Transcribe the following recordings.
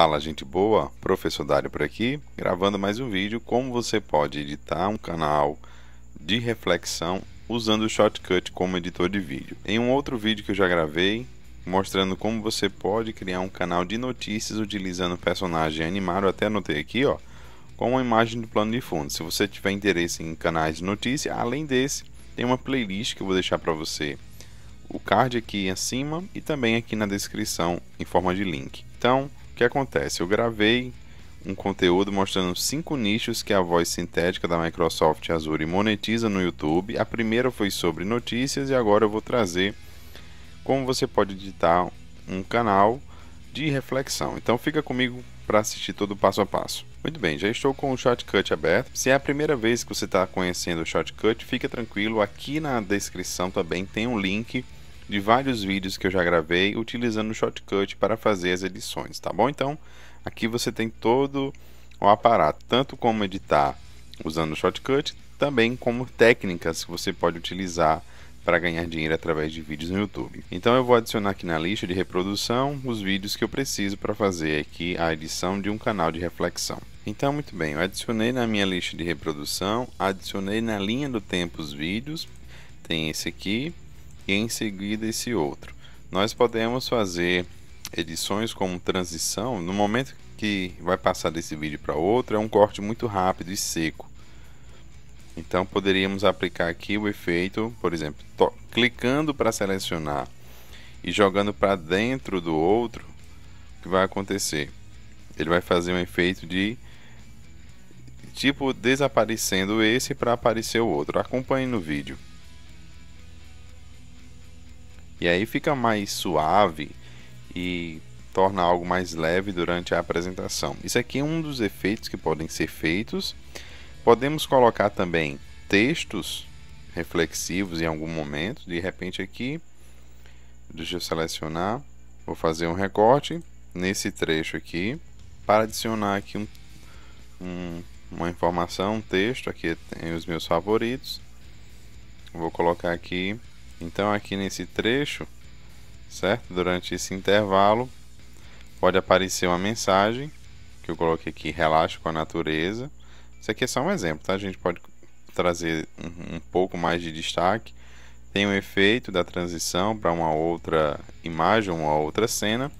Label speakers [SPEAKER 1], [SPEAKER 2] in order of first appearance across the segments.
[SPEAKER 1] Fala gente boa, professor Dário por aqui, gravando mais um vídeo como você pode editar um canal de reflexão usando o Shotcut como editor de vídeo. Em um outro vídeo que eu já gravei, mostrando como você pode criar um canal de notícias utilizando o personagem animado, eu até anotei aqui, ó, com uma imagem do plano de fundo. Se você tiver interesse em canais de notícia, além desse, tem uma playlist que eu vou deixar para você o card aqui em cima e também aqui na descrição em forma de link. Então, que acontece? Eu gravei um conteúdo mostrando cinco nichos que a voz sintética da Microsoft Azure monetiza no YouTube. A primeira foi sobre notícias e agora eu vou trazer como você pode editar um canal de reflexão. Então fica comigo para assistir todo o passo a passo. Muito bem, já estou com o Shortcut aberto. Se é a primeira vez que você está conhecendo o Shortcut, fica tranquilo, aqui na descrição também tem um link de vários vídeos que eu já gravei utilizando o shortcut para fazer as edições, tá bom? Então, aqui você tem todo o aparato, tanto como editar usando o shortcut, também como técnicas que você pode utilizar para ganhar dinheiro através de vídeos no YouTube. Então eu vou adicionar aqui na lista de reprodução os vídeos que eu preciso para fazer aqui a edição de um canal de reflexão. Então muito bem, eu adicionei na minha lista de reprodução, adicionei na linha do tempo os vídeos, tem esse aqui, e em seguida esse outro. Nós podemos fazer edições como transição, no momento que vai passar desse vídeo para outro, é um corte muito rápido e seco. Então poderíamos aplicar aqui o efeito, por exemplo, clicando para selecionar e jogando para dentro do outro, o que vai acontecer? Ele vai fazer um efeito de tipo desaparecendo esse para aparecer o outro. Acompanhe no vídeo. E aí fica mais suave e torna algo mais leve durante a apresentação. Isso aqui é um dos efeitos que podem ser feitos. Podemos colocar também textos reflexivos em algum momento. De repente aqui, deixa eu selecionar, vou fazer um recorte nesse trecho aqui para adicionar aqui um, um, uma informação, um texto, aqui tem os meus favoritos. Vou colocar aqui então aqui nesse trecho, certo? Durante esse intervalo, pode aparecer uma mensagem que eu coloquei aqui, relaxa com a natureza. Isso aqui é só um exemplo, tá? A gente pode trazer um, um pouco mais de destaque. Tem o um efeito da transição para uma outra imagem, uma outra cena.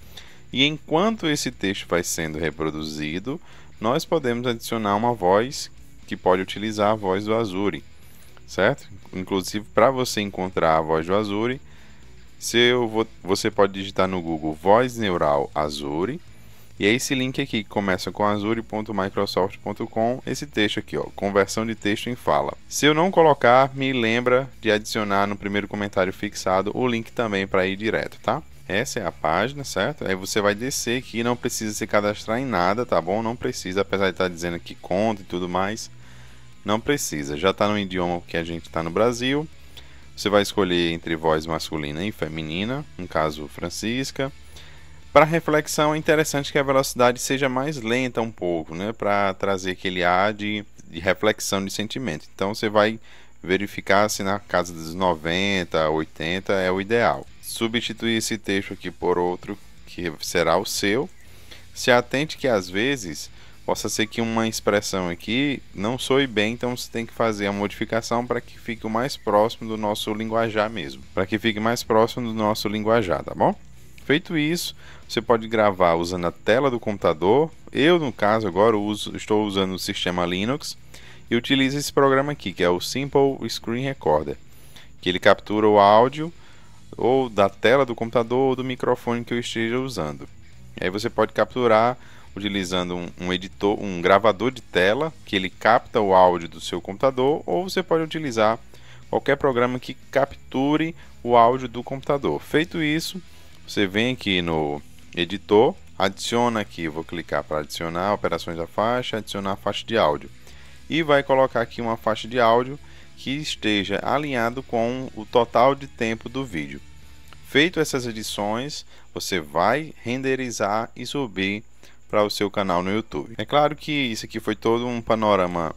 [SPEAKER 1] E enquanto esse texto vai sendo reproduzido, nós podemos adicionar uma voz que pode utilizar a voz do Azure certo? Inclusive, para você encontrar a voz do Azure, se vou, você pode digitar no Google Voz Neural Azure. E é esse link aqui que começa com azure.microsoft.com, esse texto aqui, ó, conversão de texto em fala. Se eu não colocar, me lembra de adicionar no primeiro comentário fixado o link também para ir direto, tá? Essa é a página, certo? Aí você vai descer aqui, não precisa se cadastrar em nada, tá bom? Não precisa, apesar de estar tá dizendo que conta e tudo mais. Não precisa, já está no idioma que a gente está no Brasil. Você vai escolher entre voz masculina e feminina, no caso Francisca. Para reflexão, é interessante que a velocidade seja mais lenta um pouco, né? Para trazer aquele ar de, de reflexão de sentimento. Então você vai verificar se na casa dos 90, 80 é o ideal. Substituir esse texto aqui por outro que será o seu. Se atente que às vezes Possa ser que uma expressão aqui não soe bem, então você tem que fazer a modificação para que fique o mais próximo do nosso linguajar mesmo. Para que fique mais próximo do nosso linguajar, tá bom? Feito isso, você pode gravar usando a tela do computador. Eu, no caso, agora uso, estou usando o sistema Linux e utilizo esse programa aqui, que é o Simple Screen Recorder, que ele captura o áudio ou da tela do computador ou do microfone que eu esteja usando. E aí você pode capturar utilizando um, um, editor, um gravador de tela que ele capta o áudio do seu computador, ou você pode utilizar qualquer programa que capture o áudio do computador. Feito isso, você vem aqui no editor, adiciona aqui, vou clicar para adicionar operações da faixa, adicionar faixa de áudio e vai colocar aqui uma faixa de áudio que esteja alinhado com o total de tempo do vídeo. Feito essas edições, você vai renderizar e subir para o seu canal no YouTube. É claro que isso aqui foi todo um panorama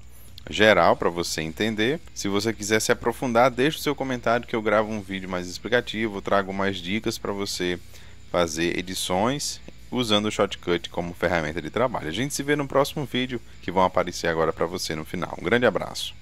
[SPEAKER 1] geral para você entender. Se você quiser se aprofundar, deixe o seu comentário que eu gravo um vídeo mais explicativo, trago mais dicas para você fazer edições usando o Shotcut como ferramenta de trabalho. A gente se vê no próximo vídeo que vão aparecer agora para você no final. Um grande abraço.